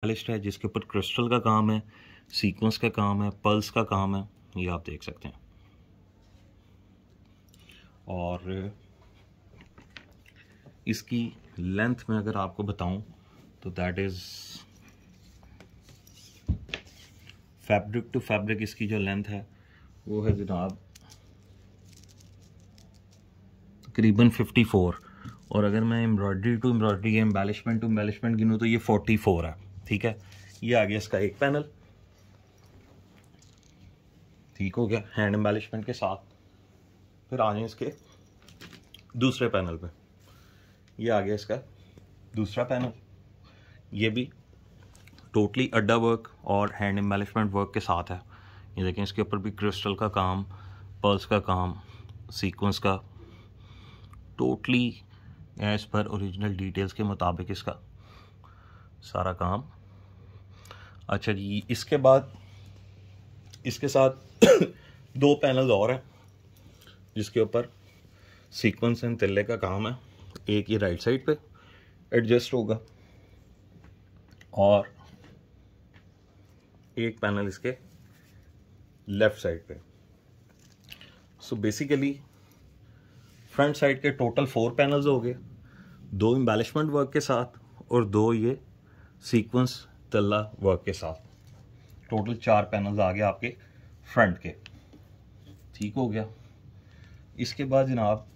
specialist है जिसके ऊपर क्रिस्टल का काम है सीक्वेंस का काम है पल्स का काम है ये आप देख सकते हैं और इसकी लेंथ में अगर आपको बताऊं तो that is fabric to fabric इसकी जो लेंथ है वो है जनाब तकरीबन 54 और अगर मैं embroidery to embroidery embellishment to embellishment गिनूँ तो ये 44 है ठीक है ये आ गया इसका एक पैनल ठीक हो गया हैंड एम्बेलिशमेंट के साथ फिर आ जाए इसके दूसरे पैनल पे ये आ गया इसका दूसरा पैनल ये भी टोटली अड्डा वर्क और हैंड एम्बेलिशमेंट वर्क के साथ है ये देखें इसके ऊपर भी क्रिस्टल का काम पर्ल्स का काम सीक्वेंस का टोटली एज़ पर ओरिजिनल डिटेल्स के मुताबिक इसका सारा काम अच्छा हाँ, जी इसके बाद इसके साथ दो पैनल और हैं जिसके ऊपर सीक्वेंस एंड तिल्ले का काम है एक ये राइट साइड पे एडजस्ट होगा और एक पैनल इसके लेफ़्ट साइड पे सो बेसिकली फ्रंट साइड के टोटल फोर पैनल्स हो गए दो एम्बेलिशमेंट वर्क के साथ और दो ये सीक्वेंस तल्ला वर्क के साथ टोटल चार पैनल्स आ गए आपके फ्रंट के ठीक हो गया इसके बाद जनाब